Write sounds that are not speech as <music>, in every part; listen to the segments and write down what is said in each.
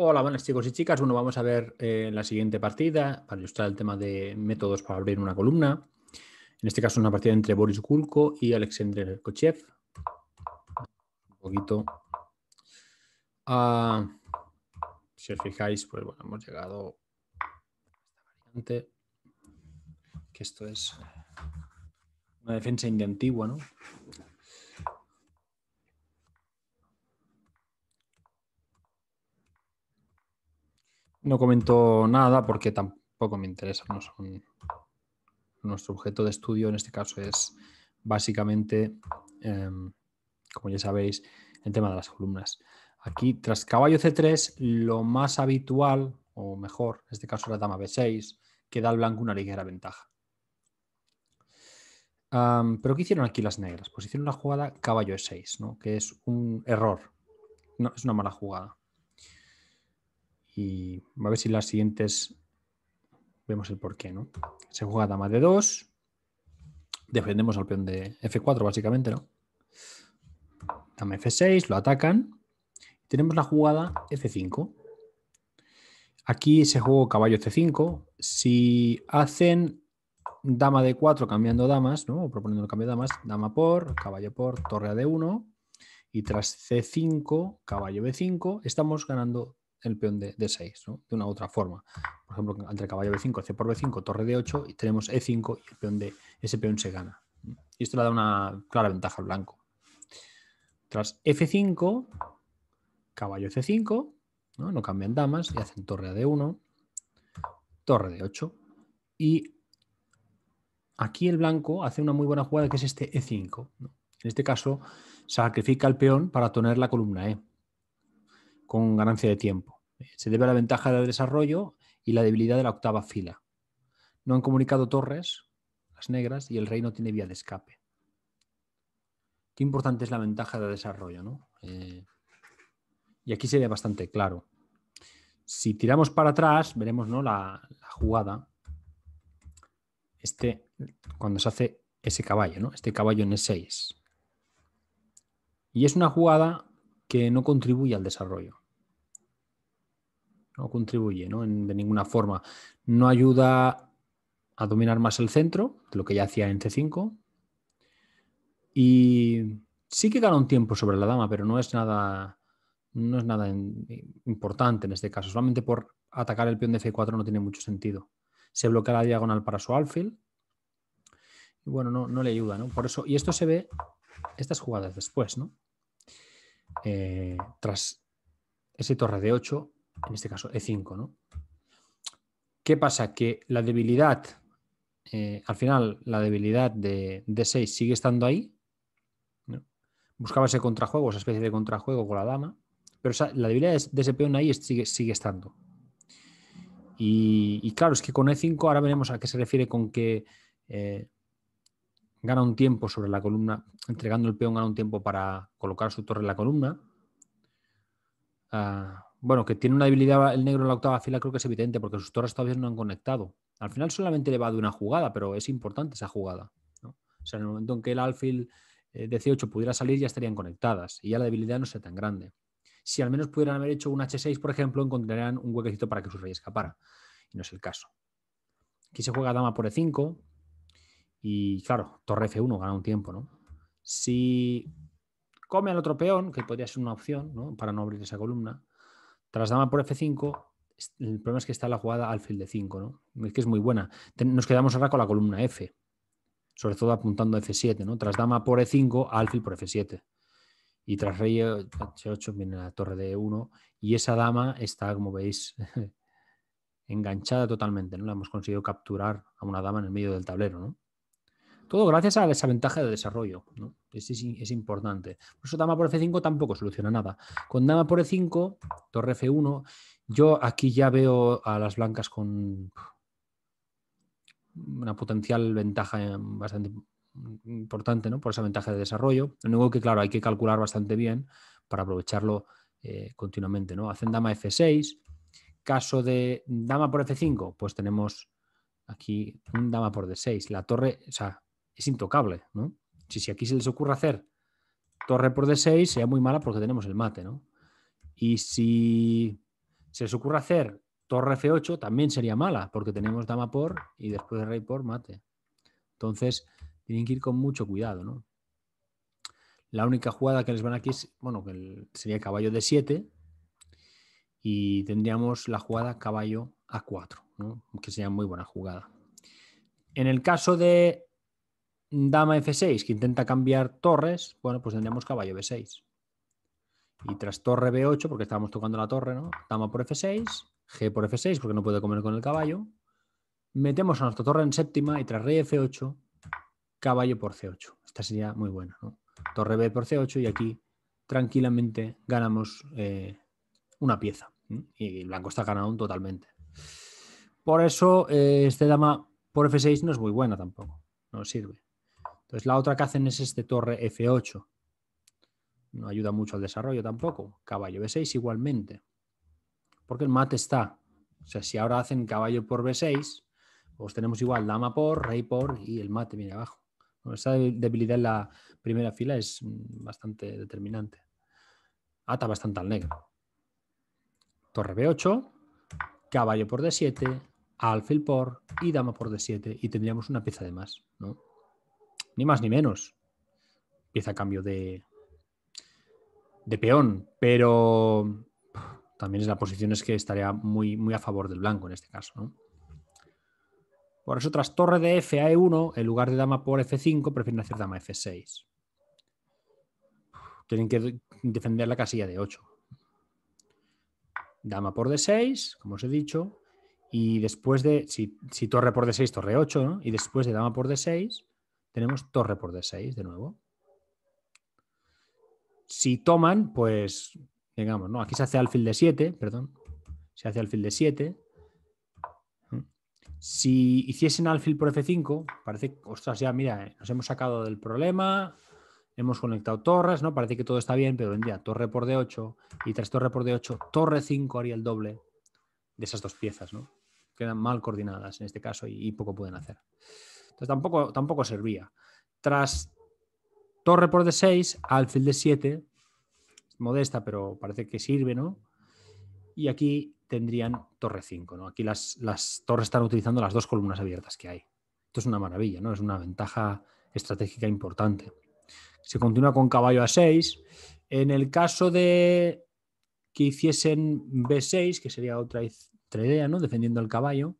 Hola, buenas chicos y chicas. Bueno, vamos a ver eh, la siguiente partida para ilustrar el tema de métodos para abrir una columna. En este caso, una partida entre Boris Kulko y Alexander Kochev. Un poquito. Ah, si os fijáis, pues bueno, hemos llegado a esta variante. Que esto es una defensa india antigua, ¿no? No comento nada porque tampoco me interesa, no son... Nuestro objeto de estudio en este caso es básicamente, em, como ya sabéis, el tema de las columnas. Aquí, tras caballo C3, lo más habitual, o mejor, en este caso la dama B6, que da al blanco una ligera ventaja. Pero ¿qué hicieron aquí las negras? Pues hicieron una jugada caballo E6, ¿no? que es un error, no, es una mala jugada y a ver si las siguientes vemos el porqué, ¿no? Se juega dama de 2, defendemos al peón de F4 básicamente, ¿no? Dama F6, lo atacan. Tenemos la jugada F5. Aquí se jugó caballo C5. Si hacen dama de 4 cambiando damas, ¿no? O proponiendo el cambio de damas, dama por, caballo por, torre a D1 y tras C5, caballo B5, estamos ganando el peón de, de 6, ¿no? de una u otra forma. Por ejemplo, entre caballo B5, C por B5, torre D8 y tenemos E5 y el peón ese peón se gana. Y esto le da una clara ventaja al blanco. Tras F5, caballo C5, ¿no? no cambian damas y hacen torre de 1 torre D8 y aquí el blanco hace una muy buena jugada que es este E5. ¿no? En este caso, sacrifica el peón para tener la columna E con ganancia de tiempo. Eh, se debe a la ventaja de desarrollo y la debilidad de la octava fila. No han comunicado torres, las negras, y el rey no tiene vía de escape. Qué importante es la ventaja de desarrollo, ¿no? Eh, y aquí se ve bastante claro. Si tiramos para atrás, veremos ¿no? la, jugada. Este, cuando se hace ese caballo, ¿no? Este caballo en E6. Y es una jugada que no contribuye al desarrollo no contribuye de ninguna forma. No ayuda a dominar más el centro, lo que ya hacía en C5. Y sí que gana un tiempo sobre la dama, pero no es nada, no es nada importante en este caso. Solamente por atacar el peón de C4 no tiene mucho sentido. Se bloquea la diagonal para su alfil. Y bueno, no, le ayuda, ¿no? Por eso, y esto se ve estas jugadas después, ¿no? Eh, tras ese torre de 8 en este caso E5. ¿no? ¿Qué pasa? Que la debilidad, eh, al final, la debilidad de D6 sigue estando ahí. Buscaba ese contrajuego, esa especie de contrajuego con la dama, pero la debilidad de ese peón ahí sigue, sigue estando. Y, claro, es que con E5 ahora veremos a qué se refiere con que eh, gana un tiempo sobre la columna, entregando el peón gana un tiempo para colocar su torre en la columna. Ah, bueno, que tiene una debilidad el negro en la octava fila creo que es evidente porque sus torres todavía no han conectado. Al final solamente le va de una jugada, pero es importante esa jugada. O sea, en el momento en que el alfil 18 eh, pudiera salir ya estarían conectadas y ya la debilidad no sea tan grande. Si al menos pudieran haber hecho un H6, por ejemplo, encontrarían un huequecito para que su rey escapara. Y no es el caso. Aquí se juega dama por E5 y claro, torre F1 gana un tiempo, ¿no? Si come al otro peón, que podría ser una opción, Para no abrir esa columna, tras dama por F5, el problema es que está la jugada alfil de 5, ¿no? Es que es muy buena. Nos quedamos ahora con la columna F, sobre todo apuntando a F7, ¿no? Tras dama por E5, alfil por F7. Y tras rey H8 eh, viene la torre de E1 y esa dama está, como veis, <laughs> enganchada totalmente, ¿no? La hemos conseguido capturar a una dama en el medio del tablero, ¿no? Todo gracias a esa ventaja de desarrollo. ¿no? Es, importante. Por eso dama por F5 tampoco soluciona nada. Con dama por E5, torre F1, yo aquí ya veo a las blancas con una potencial ventaja eh, bastante importante, ¿no? Por esa ventaja de desarrollo. Lo único que, claro, hay que calcular bastante bien para aprovecharlo eh, continuamente, ¿no? Hacen dama F6. Caso de dama por F5, pues tenemos aquí un dama por D6. La torre, o sea, es intocable, ¿no? Si, aquí se les ocurre hacer torre por D6, sería muy mala porque tenemos el mate, Y si se les ocurre hacer torre F8, también sería mala porque tenemos dama por y después de rey por mate. Entonces, tienen que ir con mucho cuidado, La única jugada que les van aquí es, bueno, que sería caballo D7 y tendríamos la jugada caballo A4, que sería muy buena jugada. En el caso de dama F6 que intenta cambiar torres, bueno, pues tendríamos caballo B6. Y tras torre B8, porque estábamos tocando la torre, ¿no? Dama por F6, G por F6, porque no puede comer con el caballo. Metemos a nuestra torre en séptima y tras rey F8, caballo por C8. Esta sería muy buena, ¿no? Torre B por C8 y aquí tranquilamente ganamos eh, una pieza. Y blanco está ganado totalmente. Por eso eh, este dama por F6 no es muy buena tampoco. No sirve. Entonces, la otra que hacen es este torre F8. No ayuda mucho al desarrollo tampoco. Caballo B6 igualmente. Porque el mate está. O sea, si ahora hacen caballo por B6, pues tenemos igual dama por, rey por y el mate viene abajo. Esa debilidad en la primera fila es mm, bastante determinante. Ata bastante al negro. Torre B8, caballo por D7, alfil por y dama por D7 y tendríamos una pieza de más, ¿no? ni más ni menos. Empieza a cambio de, de peón, pero también es la posición es que estaría muy, muy a favor del blanco en este caso. Por eso, tras torre de F a E1, en lugar de dama por F5, prefieren hacer dama F6. Tienen que defender la casilla de 8. Dama por D6, como os he dicho, y después de, si, si torre por D6, torre 8, ¿no? y después de dama por D6, tenemos torre por D6 de nuevo. Si toman, pues, digamos, ¿no? Aquí se hace alfil de 7, perdón. Se hace alfil de 7. Si hiciesen alfil por F5, parece, ostras, ya, mira, eh, nos hemos sacado del problema, hemos conectado torres, ¿no? Parece que todo está bien, pero vendría torre por D8 y tras torre por D8, torre 5 haría el doble de esas dos piezas, ¿no? Quedan mal coordinadas en este caso y poco pueden hacer. Entonces tampoco, tampoco servía. Tras torre por D6, alfil de 7, modesta, pero parece que sirve, ¿no? Y aquí tendrían torre 5, ¿no? Aquí las, las torres están utilizando las dos columnas abiertas que hay. Esto es una maravilla, ¿no? Es una ventaja estratégica importante. Se continúa con caballo a 6. En el caso de que hiciesen B6, que sería otra, otra idea, ¿no? Defendiendo al caballo,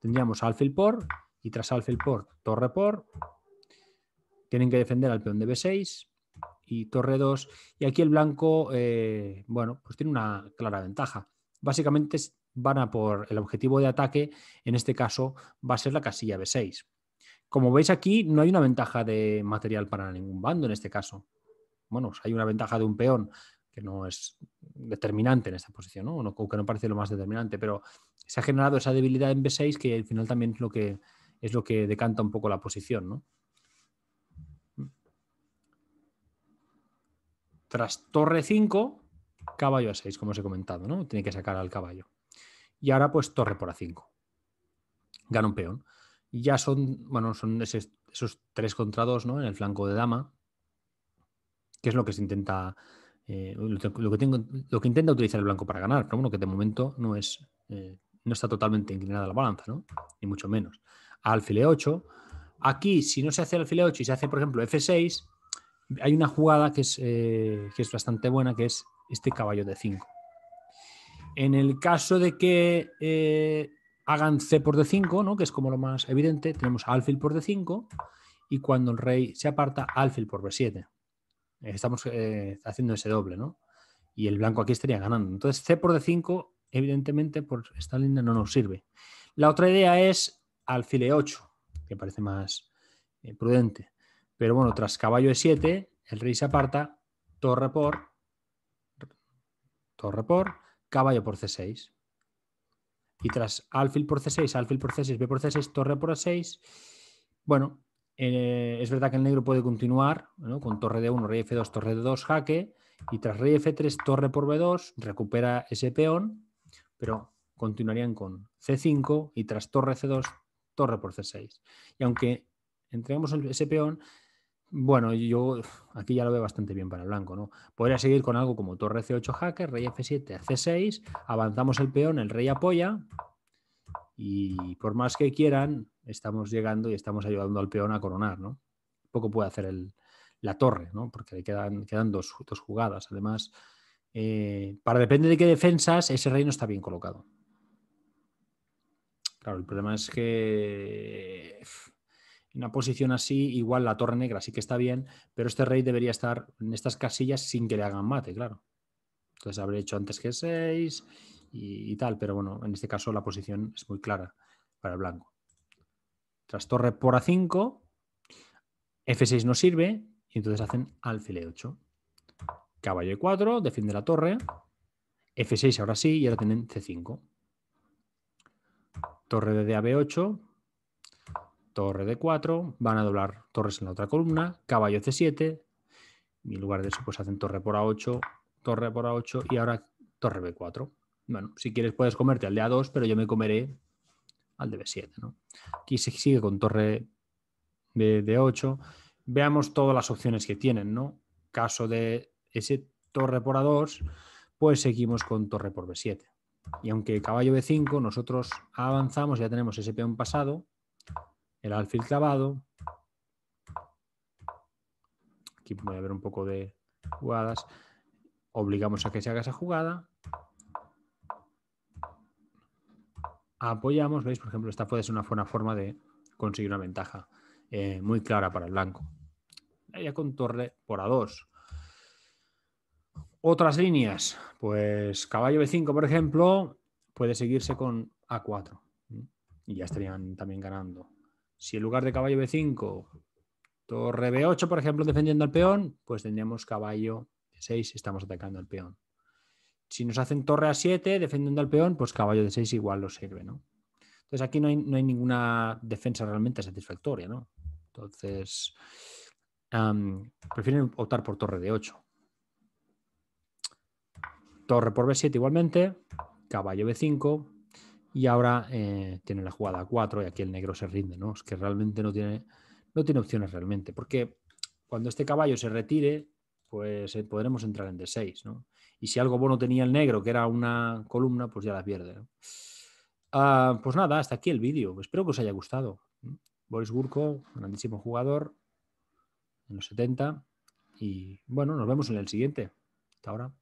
tendríamos alfil por y tras alfil por torre por. Tienen que defender al peón de B6 y torre 2. Y aquí el blanco, eh, bueno, pues tiene una clara ventaja. Básicamente van a por el objetivo de ataque, en este caso va a ser la casilla B6. Como veis aquí, no hay una ventaja de material para ningún bando en este caso. Bueno, pues hay una ventaja de un peón, que no es determinante en esta posición, ¿no? O no, que no parece lo más determinante, pero se ha generado esa debilidad en B6 que al final también es lo que es lo que decanta un poco la posición, Tras torre 5, caballo a 6, como os he comentado, ¿no? Tiene que sacar al caballo. Y ahora pues torre por a 5. Gana un peón. ya son, bueno, son esos 3 contra 2, En el flanco de dama, que es lo que se intenta, eh, lo, que intenta utilizar el blanco para ganar, pero bueno, que de momento no es, eh, no está totalmente inclinada la balanza, ¿no? Ni mucho menos alfil 8. Aquí, si no se hace alfil 8 y se hace, por ejemplo, F6, hay una jugada que es, eh, es bastante buena, que es este caballo de 5. En el caso de que eh, hagan C por D5, ¿no? que es como lo más evidente, tenemos alfil por D5 y cuando el rey se aparta, alfil por B7. Estamos eh, haciendo ese doble, ¿no? Y el blanco aquí estaría ganando. Entonces, C por D5, evidentemente, por esta línea no nos sirve. La otra idea es alfil e 8 que parece más eh, prudente. Pero bueno, tras caballo E7, el rey se aparta, torre por, torre por, caballo por C6. Y tras alfil por C6, alfil por C6, B por C6, torre por A6. Bueno, eh, es verdad que el negro puede continuar con torre D1, rey F2, torre de 2 jaque. Y tras rey F3, torre por B2, recupera ese peón, pero continuarían con C5 y tras torre C2, torre por C6. Y aunque entregamos ese peón, bueno, yo aquí ya lo veo bastante bien para el blanco, ¿no? Podría seguir con algo como torre C8 hacker, rey F7, C6, avanzamos el peón, el rey apoya y por más que quieran, estamos llegando y estamos ayudando al peón a coronar, ¿no? Poco puede hacer el, la torre, ¿no? Porque le quedan, quedan dos, jugadas. Además, eh, para depende de qué defensas, ese rey no está bien colocado. Claro, el problema es que en una posición así, igual la torre negra sí que está bien, pero este rey debería estar en estas casillas sin que le hagan mate, claro. Entonces habría hecho antes que 6 y, tal, pero bueno, en este caso la posición es muy clara para el blanco. Tras torre por A5, F6 no sirve y entonces hacen alfil E8. Caballo E4, defiende la torre. F6 ahora sí y ahora tienen C5 torre de DAB8, torre de 4 van a doblar torres en la otra columna, caballo C7, en lugar de eso pues hacen torre por A8, torre por A8 y ahora torre B4. Bueno, si quieres puedes comerte al de A2, pero yo me comeré al de B7. ¿no? Aquí se sigue con torre de, d 8 Veamos todas las opciones que tienen. ¿no? Caso de ese torre por A2, pues seguimos con torre por B7. Y aunque caballo B5, nosotros avanzamos, ya tenemos ese peón pasado, el alfil clavado. Aquí puede haber un poco de jugadas. Obligamos a que se haga esa jugada. Apoyamos, veis, por ejemplo, esta puede ser una buena forma de conseguir una ventaja eh, muy clara para el blanco. Ya con torre por A2, otras líneas, pues caballo B5, por ejemplo, puede seguirse con A4 y ya estarían también ganando. Si en lugar de caballo B5, torre B8, por ejemplo, defendiendo al peón, pues tendríamos caballo B6 estamos atacando al peón. Si nos hacen torre A7 defendiendo al peón, pues caballo D6 igual nos sirve, ¿no? Entonces aquí no hay, ninguna defensa realmente satisfactoria, ¿no? Entonces, prefieren optar por torre D8. Torre por B7 igualmente, caballo B5 y ahora eh, tiene la jugada 4 y aquí el negro se rinde, ¿no? Es que realmente no tiene, no tiene opciones realmente, porque cuando este caballo se retire, pues eh, podremos entrar en D6, ¿no? Y si algo bueno tenía el negro, que era una columna, pues ya la pierde, ¿no? Ah, pues nada, hasta aquí el vídeo. Espero que os haya gustado. Boris Gurko, grandísimo jugador en los 70. Y bueno, nos vemos en el siguiente. Hasta ahora.